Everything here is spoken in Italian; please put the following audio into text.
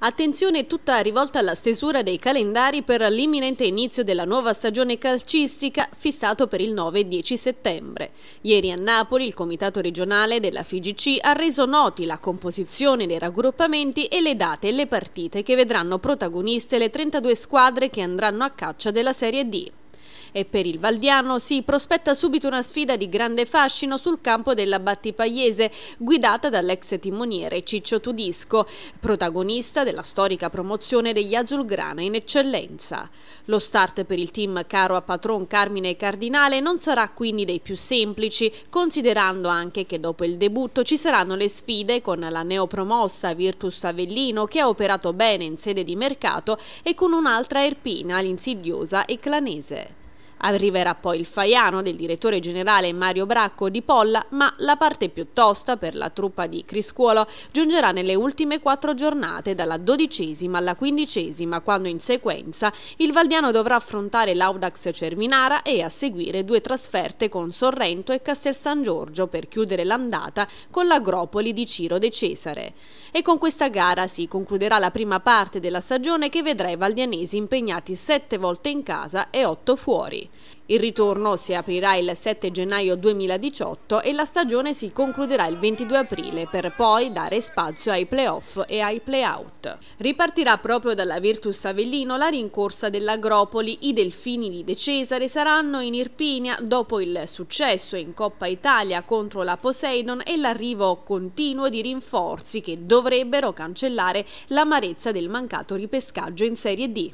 Attenzione tutta rivolta alla stesura dei calendari per l'imminente inizio della nuova stagione calcistica fissato per il 9 e 10 settembre. Ieri a Napoli il Comitato regionale della FIGC ha reso noti la composizione dei raggruppamenti e le date e le partite che vedranno protagoniste le 32 squadre che andranno a caccia della Serie D. E per il Valdiano si prospetta subito una sfida di grande fascino sul campo della Battipagliese, guidata dall'ex timoniere Ciccio Tudisco, protagonista della storica promozione degli Azulgrana in eccellenza. Lo start per il team caro a patron Carmine Cardinale non sarà quindi dei più semplici, considerando anche che dopo il debutto ci saranno le sfide con la neopromossa Virtus Avellino che ha operato bene in sede di mercato e con un'altra Erpina, l'insidiosa Eclanese. Arriverà poi il Faiano del direttore generale Mario Bracco di Polla, ma la parte più tosta per la truppa di Criscuolo giungerà nelle ultime quattro giornate, dalla dodicesima alla quindicesima, quando in sequenza il Valdiano dovrà affrontare l'Audax Cerminara e a seguire due trasferte con Sorrento e Castel San Giorgio per chiudere l'andata con l'Agropoli di Ciro De Cesare. E con questa gara si concluderà la prima parte della stagione che vedrà i valdianesi impegnati sette volte in casa e otto fuori. Il ritorno si aprirà il 7 gennaio 2018 e la stagione si concluderà il 22 aprile per poi dare spazio ai playoff e ai playout. Ripartirà proprio dalla Virtus Avellino la rincorsa dell'Agropoli. I delfini di De Cesare saranno in Irpinia dopo il successo in Coppa Italia contro la Poseidon e l'arrivo continuo di rinforzi che dovrebbero cancellare l'amarezza del mancato ripescaggio in Serie D.